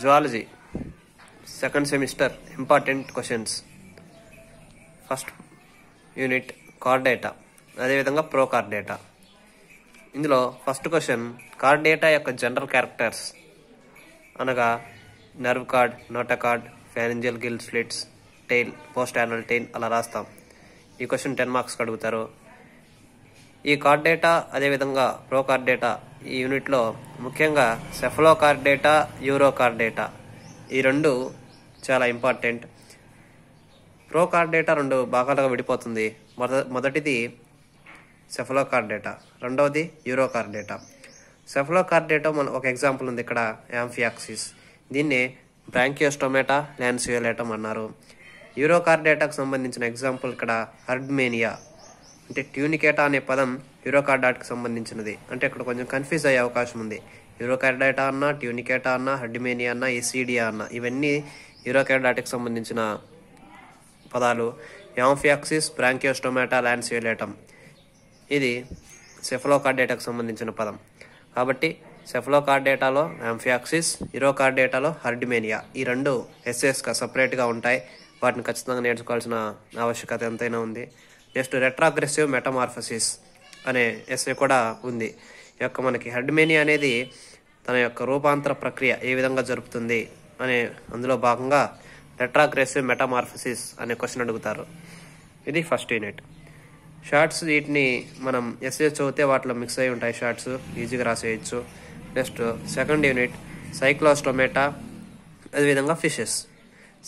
zoology second semester important questions first unit chordata అదేవిధంగా protochordata ఇందులో first question chordata యొక్క general characters అనగా nerve cord notochord pharyngeal gill slits tail post anal tail అలా రాస్తాం ఈ question ten మార్క్స్కి అడుగుతారు ఈ కార్డ్ డేటా అదేవిధంగా ప్రో కార్డ్ డేటా ఈ యూనిట్లో ముఖ్యంగా డేటా సెఫలోకార్డేటా డేటా ఈ రెండు చాలా ఇంపార్టెంట్ డేటా రెండు భాగాలుగా విడిపోతుంది మొదటిది డేటా రెండవది డేటా కార్ డేటా మన ఒక ఎగ్జాంపుల్ ఉంది ఇక్కడ యాంఫియాక్సిస్ దీన్ని బ్రాంకియోస్టోమేటా ల్యాన్సియోలేటం అన్నారు డేటాకు సంబంధించిన ఎగ్జాంపుల్ ఇక్కడ హర్డ్మేనియా అంటే ట్యూనికేటా అనే పదం యూరోకార్ డాట్కి సంబంధించినది అంటే ఇక్కడ కొంచెం కన్ఫ్యూజ్ అయ్యే అవకాశం ఉంది యూరోకార్డేటా అన్న ట్యూనికేటా అన్న హడ్డిమేనియా అన్న ఎసిడియా అన్న ఇవన్నీ యూరోకార్డాటిక్ సంబంధించిన పదాలు యాంఫియాక్సిస్ బ్రాంకియోస్టోమాటా లాన్సియోలేటం ఇది సెఫలోకార్డేటాకు సంబంధించిన పదం కాబట్టి సెఫలోకార్డేటాలో యాంఫియాక్సిస్ యూరోకార్డేటాలో హర్డిమేనియా ఈ రెండు ఎస్ఎస్గా సపరేట్గా ఉంటాయి వాటిని ఖచ్చితంగా నేర్చుకోవాల్సిన ఆవశ్యకత ఎంతైనా ఉంది నెక్స్ట్ రెట్రాగ్రెసివ్ మెటమార్ఫసిస్ అనే ఎస్ఏ కూడా ఉంది ఈ యొక్క మనకి హెడ్మేని అనేది తన యొక్క రూపాంతర ప్రక్రియ ఏ విధంగా జరుపుతుంది అనే అందులో భాగంగా టెట్రాగ్రెసివ్ మెటామార్ఫసిస్ అనే క్వశ్చన్ అడుగుతారు ఇది ఫస్ట్ యూనిట్ షార్ట్స్ వీటిని మనం ఎస్ఏ చదివితే వాటిలో మిక్స్ అయి ఉంటాయి షార్ట్స్ ఈజీగా రాసేయచ్చు నెక్స్ట్ సెకండ్ యూనిట్ సైక్లోస్టొమేటా అదేవిధంగా ఫిషెస్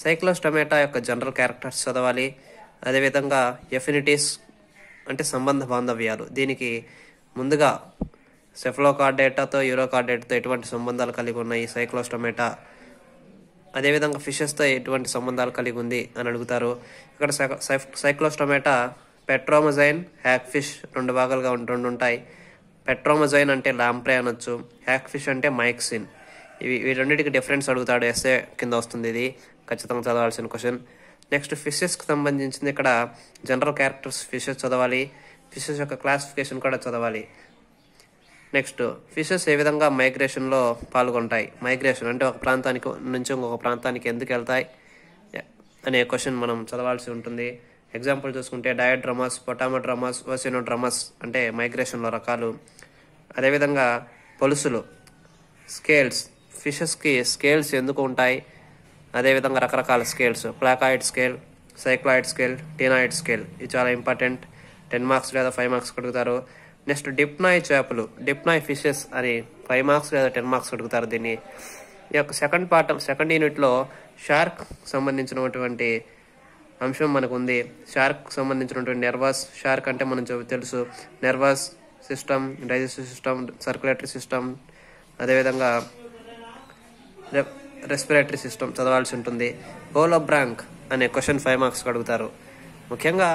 సైక్లోస్టొమేటా యొక్క జనరల్ క్యారెక్టర్స్ చదవాలి అదేవిధంగా ఎఫినిటీస్ అంటే సంబంధ బాంధవ్యాలు దీనికి ముందుగా సెఫ్లోకార్డేటాతో యూరోకార్డేటాతో ఎటువంటి సంబంధాలు కలిగి ఉన్నాయి సైక్లోస్టమేటా అదేవిధంగా ఫిషెస్తో ఎటువంటి సంబంధాలు కలిగి ఉంది అని అడుగుతారు ఇక్కడ సైక్లోస్టమేటా పెట్రోమజైన్ హ్యాక్ ఫిష్ రెండు భాగాలుగా రెండు ఉంటాయి పెట్రోమజైన్ అంటే లాంప్రే అనొచ్చు హ్యాక్ ఫిష్ అంటే మైక్సిన్ ఇవి వీటన్నిటికి డిఫరెన్స్ అడుగుతాడు ఎస్ఏ కింద వస్తుంది ఇది ఖచ్చితంగా చదవాల్సిన క్వశ్చన్ నెక్స్ట్ ఫిషెస్కి సంబంధించింది ఇక్కడ జనరల్ క్యారెక్టర్స్ ఫిషెస్ చదవాలి ఫిషెస్ యొక్క క్లాసిఫికేషన్ కూడా చదవాలి నెక్స్ట్ ఫిషెస్ ఏ విధంగా మైగ్రేషన్లో పాల్గొంటాయి మైగ్రేషన్ అంటే ఒక ప్రాంతానికి నుంచి ఇంకొక ప్రాంతానికి ఎందుకు వెళ్తాయి అనే క్వశ్చన్ మనం చదవాల్సి ఉంటుంది ఎగ్జాంపుల్ చూసుకుంటే డయాడ్రమస్ పొటామోడ్రమస్ ఓసినోడ్రమస్ అంటే మైగ్రేషన్లో రకాలు అదేవిధంగా పొలుసులు స్కేల్స్ ఫిషెస్కి స్కేల్స్ ఎందుకు ఉంటాయి అదేవిధంగా రకరకాల scales placoid scale cycloid scale ctenoid scale ఇది చాలా ఇంపార్టెంట్ టెన్ మార్క్స్ లేదా ఫైవ్ మార్క్స్ అడుగుతారు నెక్స్ట్ డిప్నాయ్ చేపలు డిప్నాయ్ ఫిషెస్ అని ఫైవ్ మార్క్స్ లేదా టెన్ మార్క్స్ అడుగుతారు దీన్ని ఈ యొక్క సెకండ్ పాఠం సెకండ్ యూనిట్లో షార్క్ సంబంధించినటువంటి అంశం మనకు ఉంది షార్క్ సంబంధించినటువంటి నెర్వస్ షార్క్ అంటే మనం తెలుసు nervous system digestive system circulatory system అదేవిధంగా రెస్పిరేటరీ సిస్టమ్ చదవాల్సి ఉంటుంది బ్రాంక్ అనే క్వశ్చన్ ఫైవ్ మార్క్స్ అడుగుతారు ముఖ్యంగా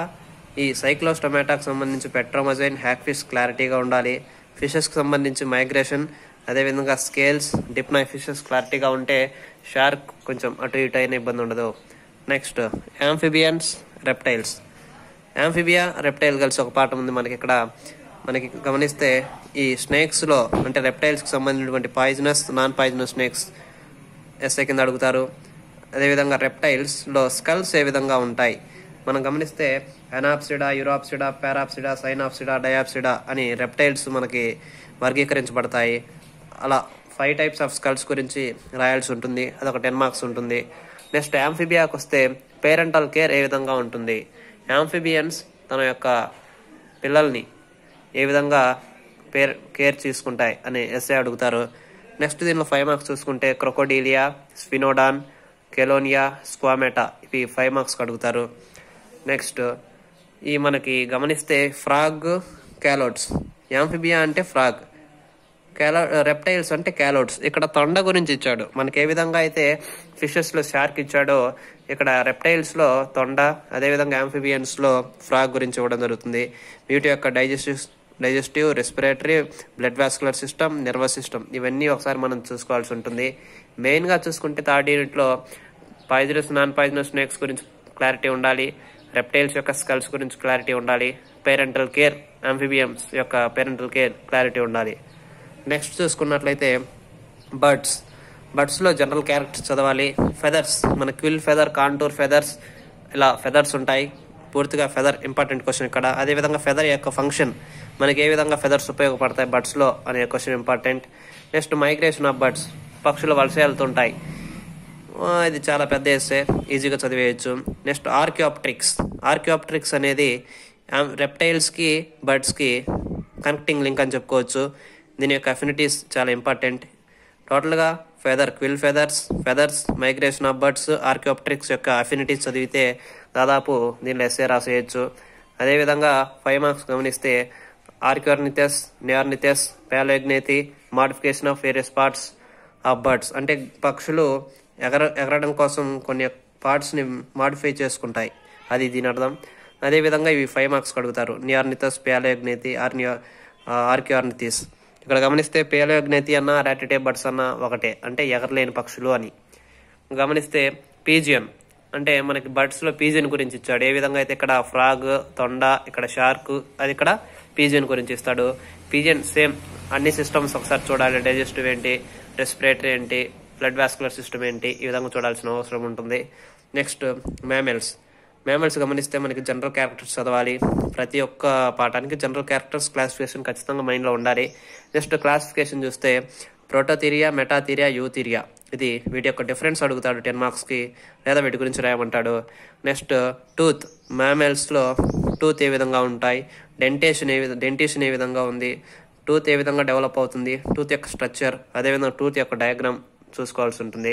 ఈ సైక్లోస్టమాటాకు సంబంధించి పెట్రోమజైన్ హ్యాక్ఫిష్ క్లారిటీగా ఉండాలి ఫిషెస్కి సంబంధించి మైగ్రేషన్ అదేవిధంగా స్కేల్స్ డిప్నై ఫిషెస్ క్లారిటీగా ఉంటే షార్క్ కొంచెం అటు ఇటు అయిన ఇబ్బంది ఉండదు next amphibians reptiles amphibia reptile కలిసి ఒక పాఠం ఉంది మనకి ఇక్కడ మనకి గమనిస్తే ఈ స్నేక్స్లో అంటే రెప్టైల్స్కి సంబంధించినటువంటి poisonous non poisonous snakes SI కింద అడుగుతారు అదేవిధంగా రెప్టైల్స్లో స్కల్స్ ఏ విధంగా ఉంటాయి మనం గమనిస్తే అనాప్సిడా యూరాప్సిడా పారాప్సిడా సైనాప్సిడా డయాప్సిడా అని రెప్టైల్స్ మనకి వర్గీకరించబడతాయి అలా ఫైవ్ టైప్స్ ఆఫ్ స్కల్స్ గురించి రాయాల్సి ఉంటుంది అదొక టెన్ మార్క్స్ ఉంటుంది నెక్స్ట్ యాంఫిబియాకి వస్తే పేరెంటల్ కేర్ ఏ విధంగా ఉంటుంది యాంఫిబియన్స్ తన యొక్క పిల్లల్ని ఏ విధంగా పేర్ కేర్ తీసుకుంటాయి అని ఎస్ఏ అడుగుతారు నెక్స్ట్ దీనిలో ఫైవ్ మార్క్స్ చూసుకుంటే క్రొకోడీలియా స్పినోడాన్ కెలోనియా స్క్వామెటా ఇవి ఫైవ్ మార్క్స్ అడుగుతారు నెక్స్ట్ ఈ మనకి గమనిస్తే ఫ్రాగ్ క్యాలోట్స్ యాంఫిబియా అంటే ఫ్రాగ్ క్యాలో రెప్టైల్స్ అంటే క్యాలోట్స్ ఇక్కడ తొండ గురించి ఇచ్చాడు మనకి ఏ విధంగా అయితే ఫిషెస్లో షార్క్ ఇచ్చాడో ఇక్కడ రెప్టైల్స్లో తొండ అదేవిధంగా యాంఫిబియన్స్లో ఫ్రాగ్ గురించి ఇవ్వడం జరుగుతుంది వీటి యొక్క digestive digestive respiratory blood vascular system nervous system ఇవన్నీ ఒకసారి మనం చూసుకోవాల్సి ఉంటుంది మెయిన్గా చూసుకుంటే థర్డ్ యూనిట్లో పాయిజనస్ నాన్ పాయిజనస్ స్నేక్స్ గురించి క్లారిటీ ఉండాలి రెప్టైల్స్ యొక్క స్కల్స్ గురించి క్లారిటీ ఉండాలి పేరెంటల్ కేర్ అంఫిబియమ్స్ యొక్క పేరెంటల్ కేర్ క్లారిటీ ఉండాలి నెక్స్ట్ చూసుకున్నట్లయితే బర్డ్స్ బర్డ్స్లో జనరల్ క్యారెక్టర్స్ చదవాలి ఫెదర్స్ మన క్విల్ ఫెదర్ కాంటూర్ ఫెదర్స్ ఇలా ఫెదర్స్ ఉంటాయి పూర్తిగా ఫెదర్ ఇంపార్టెంట్ క్వశ్చన్ ఇక్కడ అదేవిధంగా ఫెదర్ యొక్క ఫంక్షన్ మనకి ఏ విధంగా ఫెదర్స్ ఉపయోగపడతాయి బర్డ్స్లో అనే question important next migration of birds పక్షులు వలస వెళ్తుంటాయి ఇది చాలా పెద్ద ఎస్సే ఈజీగా చదివేయచ్చు నెక్స్ట్ ఆర్కియోప్ట్రిక్స్ ఆర్కియోప్ట్రిక్స్ అనేది రెప్టైల్స్కి బర్డ్స్కి కనెక్టింగ్ లింక్ అని చెప్పుకోవచ్చు దీని యొక్క అఫినిటీస్ చాలా ఇంపార్టెంట్ టోటల్గా feather quill feathers feathers migration of birds archaeopteryx యొక్క అఫినిటీస్ చదివితే దాదాపు దీనిలో ఎస్ఏ రాసేయచ్చు అదేవిధంగా ఫైవ్ మార్క్స్ గమనిస్తే archaeornithes neornithes palaeognathae modification of various parts of birds అంటే పక్షులు ఎగర ఎగరడం కోసం కొన్ని పార్ట్స్ని మాడిఫై చేసుకుంటాయి అది దీని అర్థం అదేవిధంగా ఇవి ఫైవ్ మార్క్స్ కడుగుతారు నియార్నిథస్ పేలయోగ్నేతి ఆర్నియో ఆర్కియార్నిథిస్ ఇక్కడ గమనిస్తే పేలయోగ్నేతి అన్న రాటిటే బర్డ్స్ అన్న ఒకటే అంటే ఎగరలేని పక్షులు అని గమనిస్తే పీజియన్ అంటే మనకి బర్డ్స్లో పీజియన్ గురించి ఇచ్చాడు ఏ విధంగా అయితే ఇక్కడ ఫ్రాగ్ తొండ ఇక్కడ షార్క్ అది ఇక్కడ పీజియన్ గురించి ఇస్తాడు పీజియన్ సేమ్ అన్ని సిస్టమ్స్ ఒకసారి చూడాలి డైజెస్టివ్ ఏంటి రెస్పిరేటరీ ఏంటి బ్లడ్ వాస్కులర్ సిస్టమ్ ఏంటి ఈ విధంగా చూడాల్సిన అవసరం ఉంటుంది నెక్స్ట్ మేమెల్స్ మేమెల్స్ గమనిస్తే మనకి జనరల్ క్యారెక్టర్స్ చదవాలి ప్రతి ఒక్క పాఠానికి జనరల్ క్యారెక్టర్స్ క్లాసిఫికేషన్ ఖచ్చితంగా మైండ్లో ఉండాలి నెక్స్ట్ క్లాసిఫికేషన్ చూస్తే ప్రోటోథీరియా మెటాథీరియా యూథీరియా ఇది వీటి యొక్క డిఫరెన్స్ అడుగుతాడు టెన్ మార్క్స్కి లేదా వీటి గురించి రాయమంటాడు నెక్స్ట్ టూత్ మేమెల్స్లో టూత్ ఏ విధంగా ఉంటాయి డెంటేషన్ ఏ విధంగా డెంటేషన్ ఏ విధంగా ఉంది టూత్ ఏ విధంగా డెవలప్ అవుతుంది టూత్ యొక్క స్ట్రక్చర్ అదేవిధంగా టూత్ యొక్క డయాగ్రామ్ చూసుకోవాల్సి ఉంటుంది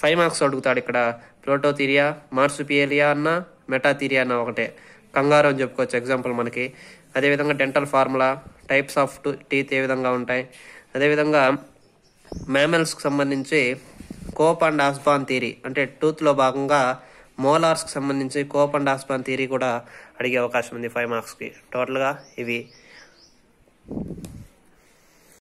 ఫైవ్ మార్క్స్ అడుగుతాడు ఇక్కడ ప్రోటోథీరియా మార్సుపియేలియా అన్న మెటాథీరియా అన్న ఒకటే కంగారు అని చెప్పుకోవచ్చు ఎగ్జాంపుల్ మనకి అదేవిధంగా dental formula types of two teeth ఏ విధంగా ఉంటాయి అదేవిధంగా మ్యామల్స్కి సంబంధించి కోప్ అండ్ ఆస్బాన్ థీరీ అంటే టూత్లో భాగంగా మోలార్స్కి సంబంధించి కోప్ అండ్ ఆస్పాన్ థీరీ కూడా అడిగే అవకాశం ఉంది ఫైవ్ మార్క్స్కి టోటల్గా ఇవి